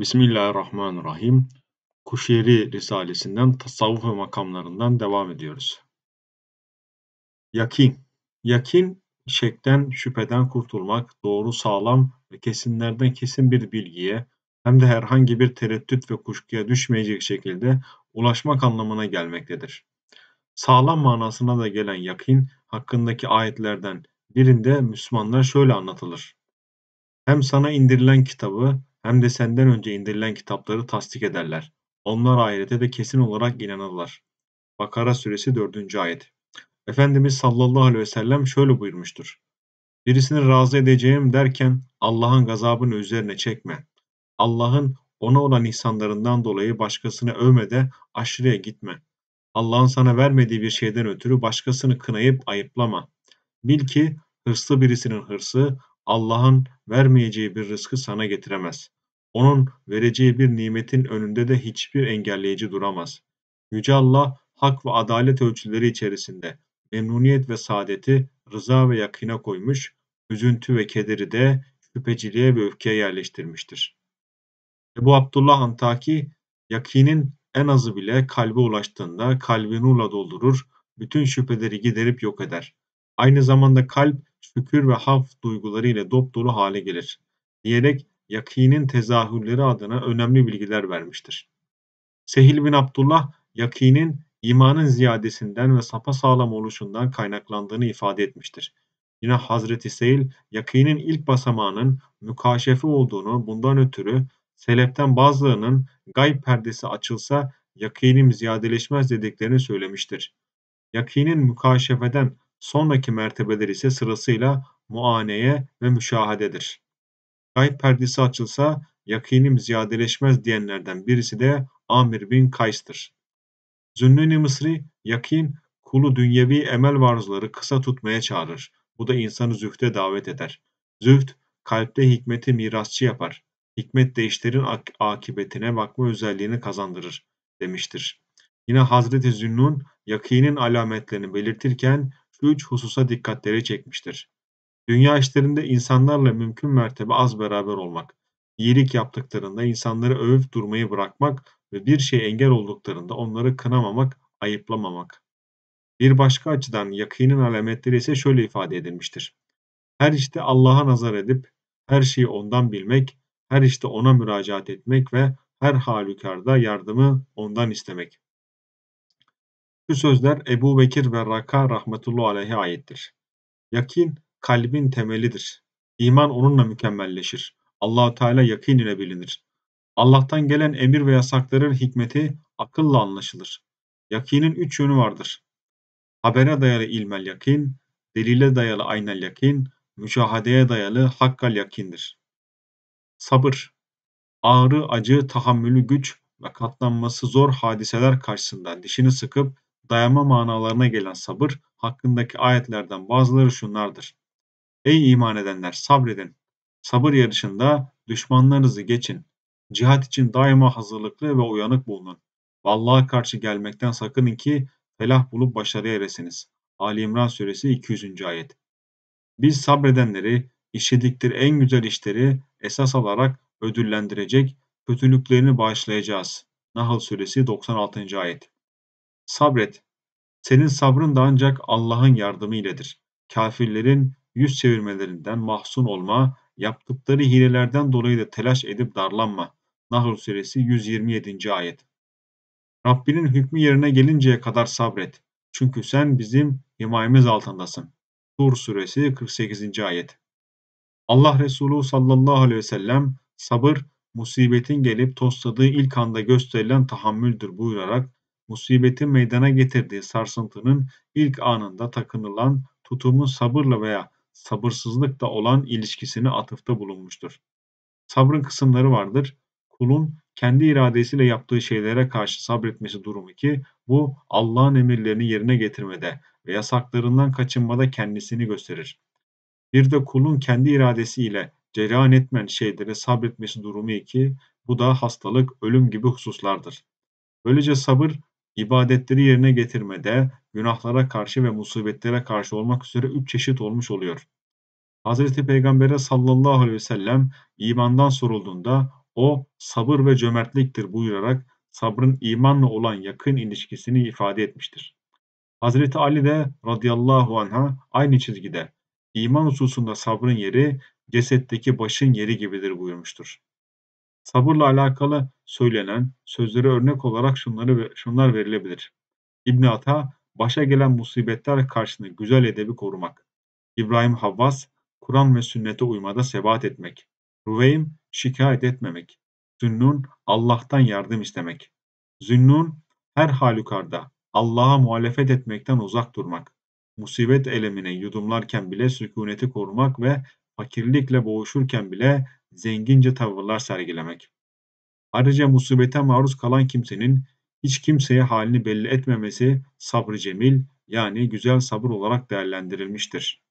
Bismillahirrahmanirrahim. Kuşyeri Risalesinden tasavvuf makamlarından devam ediyoruz. Yakin. Yakin, şekten, şüpheden kurtulmak, doğru, sağlam ve kesinlerden kesin bir bilgiye hem de herhangi bir tereddüt ve kuşkuya düşmeyecek şekilde ulaşmak anlamına gelmektedir. Sağlam manasına da gelen yakin hakkındaki ayetlerden birinde Müslümanlar şöyle anlatılır. Hem sana indirilen kitabı hem de senden önce indirilen kitapları tasdik ederler. Onlar ahirete de kesin olarak inanırlar. Bakara suresi 4. ayet. Efendimiz sallallahu aleyhi ve sellem şöyle buyurmuştur. Birisini razı edeceğim derken Allah'ın gazabını üzerine çekme. Allah'ın ona olan insanlarından dolayı başkasını övme de aşırıya gitme. Allah'ın sana vermediği bir şeyden ötürü başkasını kınayıp ayıplama. Bil ki hırslı birisinin hırsı Allah'ın vermeyeceği bir rızkı sana getiremez. Onun vereceği bir nimetin önünde de hiçbir engelleyici duramaz. Yüce Allah hak ve adalet ölçüleri içerisinde memnuniyet ve saadeti rıza ve yakına koymuş, üzüntü ve kederi de şüpheciliğe ve öfkeye yerleştirmiştir. Ebu Abdullah Antaki, yakinin en azı bile kalbe ulaştığında kalbi nurla doldurur, bütün şüpheleri giderip yok eder. Aynı zamanda kalp şükür ve haf duyguları ile dop hale gelir diyerek yakinin tezahürleri adına önemli bilgiler vermiştir. Sehil bin Abdullah yakinin imanın ziyadesinden ve sapa sağlam oluşundan kaynaklandığını ifade etmiştir. Yine Hazreti Seyil yakinin ilk basamağının mükaşefi olduğunu bundan ötürü seleften bazılarının gayb perdesi açılsa yakinim ziyadeleşmez dediklerini söylemiştir. Yakinin mükaşefeden Sonraki mertebeler ise sırasıyla muaneye ve müşahededir. Gayb perdesi açılsa yakinim ziyadeleşmez diyenlerden birisi de Amir bin Kays'tır. Zünnuni Mısri, yakin kulu dünyevi emel varzuları kısa tutmaya çağırır. Bu da insanı zühte davet eder. Züht, kalpte hikmeti mirasçı yapar. Hikmet de işlerin ak- akıbetine bakma özelliğini kazandırır demiştir. Yine Hazreti Zünnun yakinin alametlerini belirtirken üç hususa dikkatleri çekmiştir. Dünya işlerinde insanlarla mümkün mertebe az beraber olmak, iyilik yaptıklarında insanları övüp durmayı bırakmak ve bir şey engel olduklarında onları kınamamak, ayıplamamak. Bir başka açıdan yakinin alametleri ise şöyle ifade edilmiştir. Her işte Allah'a nazar edip, her şeyi ondan bilmek, her işte ona müracaat etmek ve her halükarda yardımı ondan istemek. Bu sözler Ebu Bekir ve Raka rahmetullahi aleyhi aittir. Yakin kalbin temelidir. İman onunla mükemmelleşir. Allahu Teala yakin ile bilinir. Allah'tan gelen emir ve yasakların hikmeti akılla anlaşılır. Yakinin üç yönü vardır. Habere dayalı ilmel yakin, delile dayalı aynel yakin, mücahadeye dayalı hakkal yakindir. Sabır, ağrı, acı, tahammülü güç ve katlanması zor hadiseler karşısında dişini sıkıp dayanma manalarına gelen sabır hakkındaki ayetlerden bazıları şunlardır. Ey iman edenler sabredin. Sabır yarışında düşmanlarınızı geçin. Cihat için daima hazırlıklı ve uyanık bulunun. Allah'a karşı gelmekten sakının ki felah bulup başarıya eresiniz. Ali İmran Suresi 200. Ayet Biz sabredenleri, işledikleri en güzel işleri esas alarak ödüllendirecek, kötülüklerini bağışlayacağız. Nahl Suresi 96. Ayet Sabret. Senin sabrın da ancak Allah'ın yardımı iledir. Kafirlerin yüz çevirmelerinden mahzun olma, yaptıkları hilelerden dolayı da telaş edip darlanma. Nahl Suresi 127. Ayet Rabbinin hükmü yerine gelinceye kadar sabret. Çünkü sen bizim himayemiz altındasın. Tur Suresi 48. Ayet Allah Resulü sallallahu aleyhi ve sellem sabır, musibetin gelip tosladığı ilk anda gösterilen tahammüldür buyurarak musibetin meydana getirdiği sarsıntının ilk anında takınılan tutumun sabırla veya sabırsızlıkla olan ilişkisini atıfta bulunmuştur. Sabrın kısımları vardır. Kulun kendi iradesiyle yaptığı şeylere karşı sabretmesi durumu ki bu Allah'ın emirlerini yerine getirmede ve yasaklarından kaçınmada kendisini gösterir. Bir de kulun kendi iradesiyle cereyan etmen şeylere sabretmesi durumu ki bu da hastalık, ölüm gibi hususlardır. Böylece sabır ibadetleri yerine getirmede, günahlara karşı ve musibetlere karşı olmak üzere üç çeşit olmuş oluyor. Hz. Peygamber'e sallallahu aleyhi ve sellem imandan sorulduğunda o sabır ve cömertliktir buyurarak sabrın imanla olan yakın ilişkisini ifade etmiştir. Hz. Ali de radıyallahu anha aynı çizgide iman hususunda sabrın yeri cesetteki başın yeri gibidir buyurmuştur. Sabırla alakalı söylenen sözlere örnek olarak şunları şunlar verilebilir. İbn Ata başa gelen musibetler karşısında güzel edebi korumak. İbrahim Havvas Kur'an ve sünnete uymada sebat etmek. Rüveym şikayet etmemek. Zünnun Allah'tan yardım istemek. Zünnun her halükarda Allah'a muhalefet etmekten uzak durmak. Musibet elemine yudumlarken bile sükuneti korumak ve fakirlikle boğuşurken bile zengince tavırlar sergilemek. Ayrıca musibete maruz kalan kimsenin hiç kimseye halini belli etmemesi sabrı cemil yani güzel sabır olarak değerlendirilmiştir.